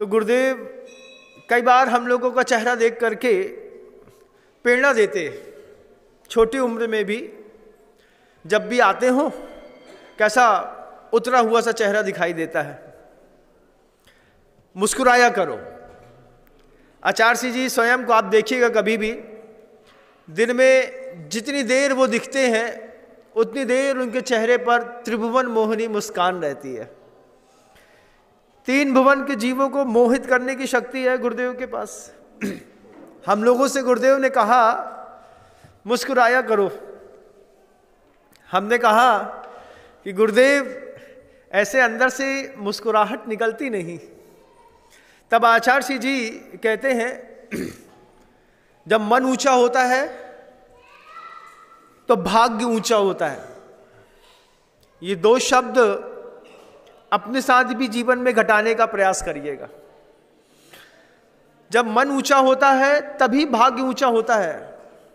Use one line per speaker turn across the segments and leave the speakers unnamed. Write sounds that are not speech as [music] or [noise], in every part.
तो गुरुदेव कई बार हम लोगों का चेहरा देख करके प्रेरणा देते छोटी उम्र में भी जब भी आते हों कैसा उतरा हुआ सा चेहरा दिखाई देता है मुस्कुराया करो आचार्य जी स्वयं को आप देखिएगा कभी भी दिन में जितनी देर वो दिखते हैं उतनी देर उनके चेहरे पर त्रिभुवन मोहनी मुस्कान रहती है तीन भुवन के जीवों को मोहित करने की शक्ति है गुरुदेव के पास हम लोगों से गुरुदेव ने कहा मुस्कुराया करो हमने कहा कि गुरुदेव ऐसे अंदर से मुस्कुराहट निकलती नहीं तब आचार्य श्री जी कहते हैं जब मन ऊंचा होता है तो भाग्य ऊंचा होता है ये दो शब्द अपने साथ भी जीवन में घटाने का प्रयास करिएगा जब मन ऊंचा होता है तभी भाग्य ऊंचा होता है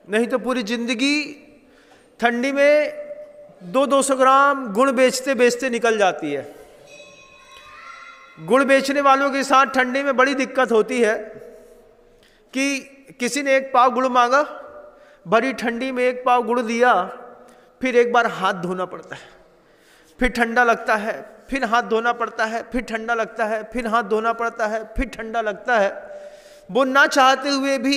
नहीं तो पूरी जिंदगी ठंडी में दो दो सौ ग्राम गुड़ बेचते बेचते निकल जाती है गुड़ बेचने वालों के साथ ठंडी में बड़ी दिक्कत होती है कि किसी ने एक पाव गुड़ मांगा भरी ठंडी में एक पाव गुड़ दिया फिर एक बार हाथ धोना पड़ता है फिर ठंडा लगता है फिर हाथ धोना पड़ता है फिर ठंडा लगता है फिर हाथ धोना पड़ता है फिर ठंडा लगता है वो ना चाहते हुए भी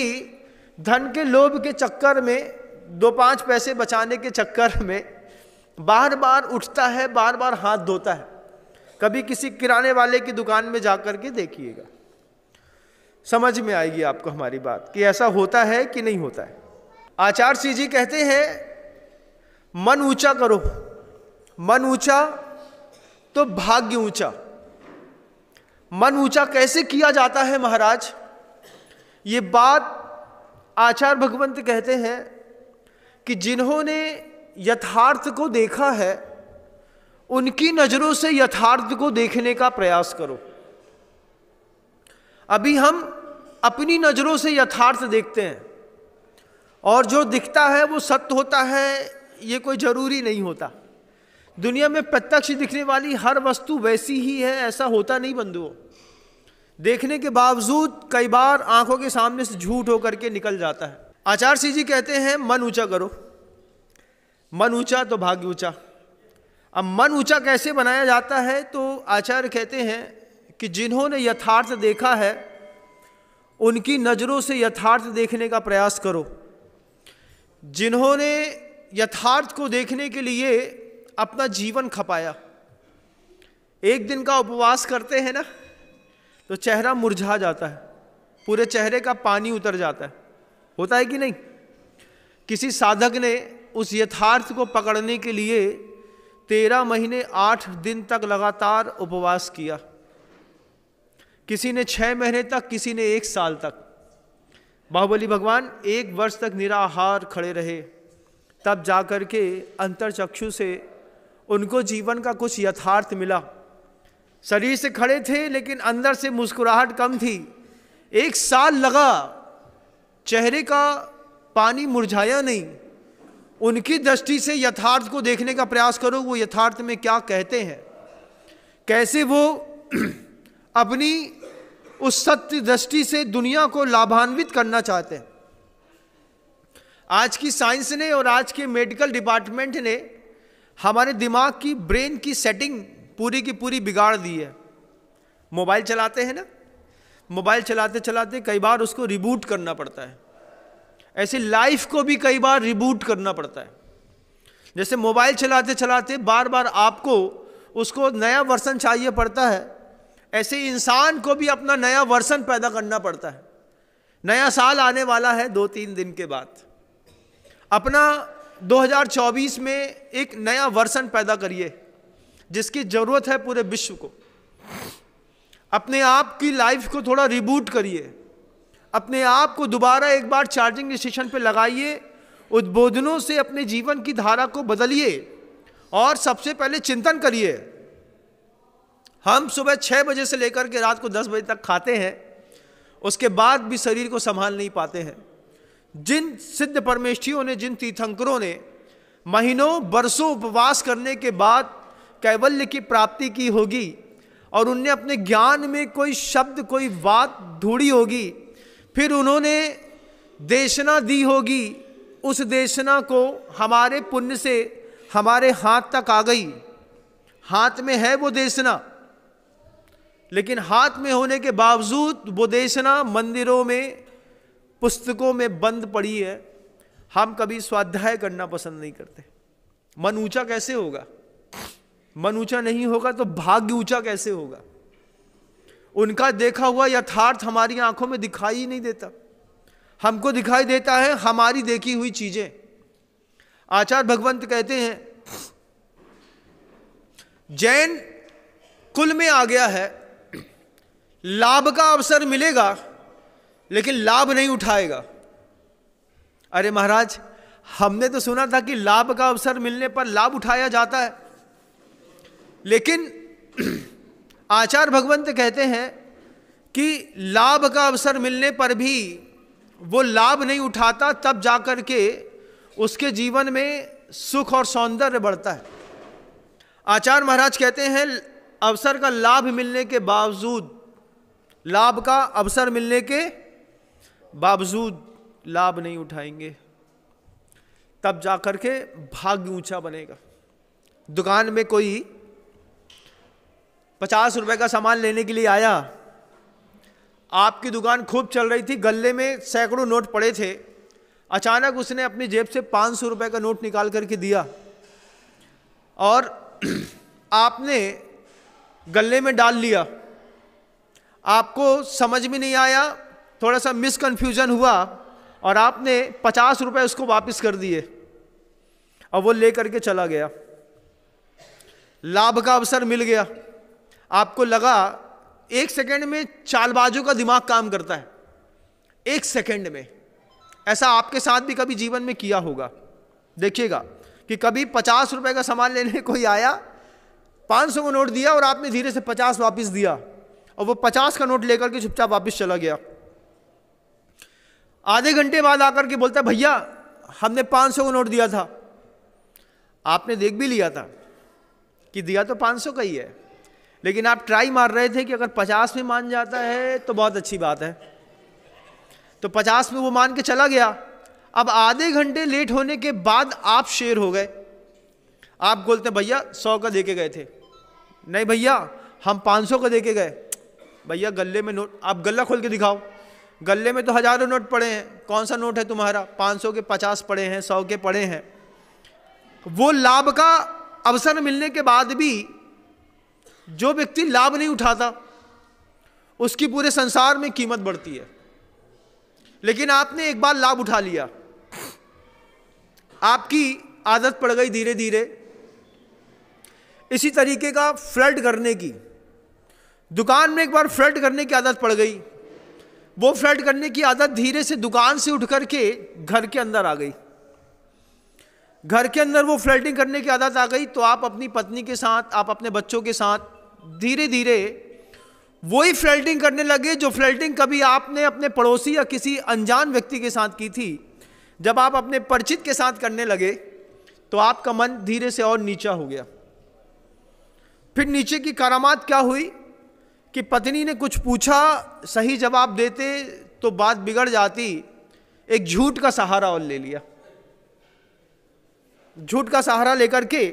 धन के लोभ के चक्कर में दो पांच पैसे बचाने के चक्कर में बार बार उठता है बार बार हाथ धोता है कभी किसी किराने वाले की दुकान में जा कर के देखिएगा समझ में आएगी आपको हमारी बात कि ऐसा होता है कि नहीं होता है आचार्य जी कहते हैं मन ऊंचा करो मन ऊंचा तो भाग्य ऊंचा मन ऊंचा कैसे किया जाता है महाराज ये बात आचार्य भगवंत कहते हैं कि जिन्होंने यथार्थ को देखा है उनकी नज़रों से यथार्थ को देखने का प्रयास करो अभी हम अपनी नज़रों से यथार्थ देखते हैं और जो दिखता है वो सत्य होता है ये कोई ज़रूरी नहीं होता दुनिया में प्रत्यक्ष दिखने वाली हर वस्तु वैसी ही है ऐसा होता नहीं बंधुओं देखने के बावजूद कई बार आंखों के सामने से झूठ होकर के निकल जाता है आचार्य सिंह जी कहते हैं मन ऊंचा करो मन ऊंचा तो भाग्य ऊंचा अब मन ऊंचा कैसे बनाया जाता है तो आचार्य कहते हैं कि जिन्होंने यथार्थ देखा है उनकी नज़रों से यथार्थ देखने का प्रयास करो जिन्होंने यथार्थ को देखने के लिए अपना जीवन खपाया एक दिन का उपवास करते हैं ना तो चेहरा मुरझा जाता है पूरे चेहरे का पानी उतर जाता है होता है कि नहीं किसी साधक ने उस यथार्थ को पकड़ने के लिए तेरह महीने आठ दिन तक लगातार उपवास किया किसी ने छः महीने तक किसी ने एक साल तक बाहुबली भगवान एक वर्ष तक निराहार खड़े रहे तब जाकर के अंतरचक्षु से उनको जीवन का कुछ यथार्थ मिला शरीर से खड़े थे लेकिन अंदर से मुस्कुराहट कम थी एक साल लगा चेहरे का पानी मुरझाया नहीं उनकी दृष्टि से यथार्थ को देखने का प्रयास करो वो यथार्थ में क्या कहते हैं कैसे वो [clears throat] अपनी उस सत्य दृष्टि से दुनिया को लाभान्वित करना चाहते हैं आज की साइंस ने और आज के मेडिकल डिपार्टमेंट ने हमारे दिमाग की ब्रेन की सेटिंग पूरी की पूरी बिगाड़ दी है मोबाइल चलाते हैं ना मोबाइल चलाते चलाते कई बार उसको रिबूट करना पड़ता है ऐसे लाइफ को भी कई बार रिबूट करना पड़ता है जैसे मोबाइल चलाते चलाते बार बार आपको उसको नया वर्सन चाहिए पड़ता है ऐसे इंसान को भी अपना नया वर्सन पैदा करना पड़ता है नया साल आने वाला है दो तीन दिन के बाद अपना 2024 में एक नया वर्सन पैदा करिए जिसकी ज़रूरत है पूरे विश्व को अपने आप की लाइफ को थोड़ा रिबूट करिए अपने आप को दोबारा एक बार चार्जिंग स्टेशन पर लगाइए उद्बोधनों से अपने जीवन की धारा को बदलिए और सबसे पहले चिंतन करिए हम सुबह छः बजे से लेकर के रात को दस बजे तक खाते हैं उसके बाद भी शरीर को संभाल नहीं पाते हैं जिन सिद्ध परमेष्ठियों ने जिन तीर्थंकरों ने महीनों बरसों उपवास करने के बाद कैवल्य की प्राप्ति की होगी और उनने अपने ज्ञान में कोई शब्द कोई बात ढूंढी होगी फिर उन्होंने देशना दी होगी उस देशना को हमारे पुण्य से हमारे हाथ तक आ गई हाथ में है वो देशना लेकिन हाथ में होने के बावजूद वो देशना मंदिरों में पुस्तकों में बंद पड़ी है हम कभी स्वाध्याय करना पसंद नहीं करते मन ऊंचा कैसे होगा मन ऊंचा नहीं होगा तो भाग्य ऊंचा कैसे होगा उनका देखा हुआ यथार्थ हमारी आंखों में दिखाई ही नहीं देता हमको दिखाई देता है हमारी देखी हुई चीजें आचार्य भगवंत कहते हैं जैन कुल में आ गया है लाभ का अवसर मिलेगा लेकिन लाभ नहीं उठाएगा अरे महाराज हमने तो सुना था कि लाभ का अवसर मिलने पर लाभ उठाया जाता है लेकिन [clears throat] आचार्य भगवंत कहते हैं कि लाभ का अवसर मिलने पर भी वो लाभ नहीं उठाता तब जाकर के उसके जीवन में सुख और सौंदर्य बढ़ता है आचार्य महाराज कहते हैं अवसर का लाभ मिलने के बावजूद लाभ का अवसर मिलने के बावजूद लाभ नहीं उठाएंगे तब जा कर के भाग्य ऊंचा बनेगा दुकान में कोई पचास रुपए का सामान लेने के लिए आया आपकी दुकान खूब चल रही थी गले में सैकड़ों नोट पड़े थे अचानक उसने अपनी जेब से पाँच सौ रुपये का नोट निकाल करके दिया और [clears throat] आपने गले में डाल लिया आपको समझ में नहीं आया थोड़ा सा मिसकन्फ्यूजन हुआ और आपने पचास रुपये उसको वापस कर दिए और वो ले करके चला गया लाभ का अवसर मिल गया आपको लगा एक सेकंड में चालबाजों का दिमाग काम करता है एक सेकंड में ऐसा आपके साथ भी कभी जीवन में किया होगा देखिएगा कि कभी पचास रुपए का सामान लेने कोई आया पाँच सौ का नोट दिया और आपने धीरे से पचास वापस दिया और वो पचास का नोट लेकर के चुपचाप वापस चला गया आधे घंटे बाद आकर के बोलता है भैया हमने पाँच सौ का नोट दिया था आपने देख भी लिया था कि दिया तो पाँच सौ का ही है लेकिन आप ट्राई मार रहे थे कि अगर पचास में मान जाता है तो बहुत अच्छी बात है तो पचास में वो मान के चला गया अब आधे घंटे लेट होने के बाद आप शेर हो गए आप बोलते भैया सौ का दे के गए थे नहीं भैया हम पाँच सौ का दे के गए भैया गले में नोट आप गला खोल के दिखाओ गले में तो हजारों नोट पड़े हैं कौन सा नोट है तुम्हारा पाँच सौ के पचास पड़े हैं सौ के पड़े हैं वो लाभ का अवसर मिलने के बाद भी जो व्यक्ति लाभ नहीं उठाता उसकी पूरे संसार में कीमत बढ़ती है लेकिन आपने एक बार लाभ उठा लिया आपकी आदत पड़ गई धीरे धीरे इसी तरीके का फ्लड करने की दुकान में एक बार फ्लड करने की आदत पड़ गई वो फ्लर्ट करने की आदत धीरे से दुकान से उठ करके घर के अंदर आ गई घर के अंदर वो फ्लर्टिंग करने की आदत आ गई तो आप अपनी पत्नी के साथ आप अपने बच्चों के साथ धीरे धीरे वही फ्लर्टिंग करने लगे जो फ्लर्टिंग कभी आपने अपने पड़ोसी या किसी अनजान व्यक्ति के साथ की थी जब आप अपने परिचित के साथ करने लगे तो आपका मन धीरे से और नीचा हो गया फिर नीचे की करामात क्या हुई कि पत्नी ने कुछ पूछा सही जवाब देते तो बात बिगड़ जाती एक झूठ का सहारा और ले लिया झूठ का सहारा लेकर के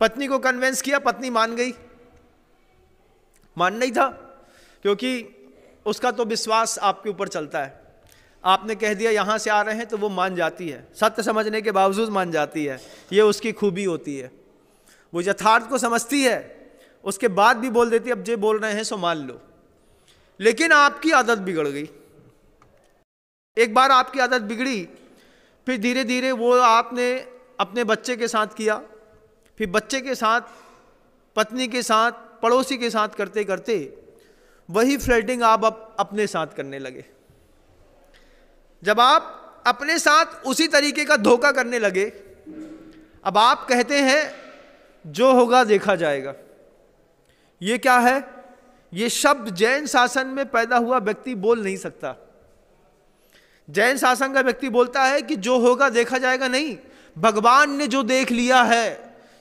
पत्नी को कन्वेंस किया पत्नी मान गई मान नहीं था क्योंकि उसका तो विश्वास आपके ऊपर चलता है आपने कह दिया यहाँ से आ रहे हैं तो वो मान जाती है सत्य समझने के बावजूद मान जाती है ये उसकी खूबी होती है वो यथार्थ को समझती है उसके बाद भी बोल देती अब जे बोल रहे हैं सो मान लो लेकिन आपकी आदत बिगड़ गई एक बार आपकी आदत बिगड़ी फिर धीरे धीरे वो आपने अपने बच्चे के साथ किया फिर बच्चे के साथ पत्नी के साथ पड़ोसी के साथ करते करते वही फ्लर्टिंग आप अप, अपने साथ करने लगे जब आप अपने साथ उसी तरीके का धोखा करने लगे अब आप कहते हैं जो होगा देखा जाएगा ये क्या है ये शब्द जैन शासन में पैदा हुआ व्यक्ति बोल नहीं सकता जैन शासन का व्यक्ति बोलता है कि जो होगा देखा जाएगा नहीं भगवान ने जो देख लिया है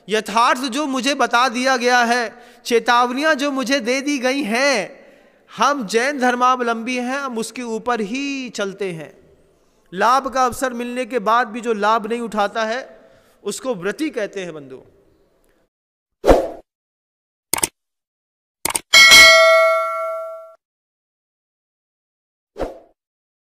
यथार्थ जो मुझे बता दिया गया है चेतावनियां जो मुझे दे दी गई हैं हम जैन धर्मावलंबी हैं हम उसके ऊपर ही चलते हैं लाभ का अवसर मिलने के बाद भी जो लाभ नहीं उठाता है उसको व्रति कहते हैं बंधु